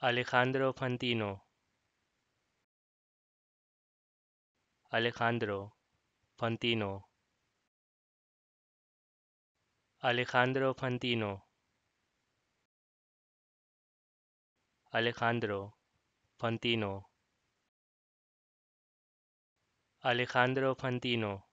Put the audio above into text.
Alejandro Fantino Alejandro Fantino Alejandro Fantino Alejandro Fantino Alejandro Fantino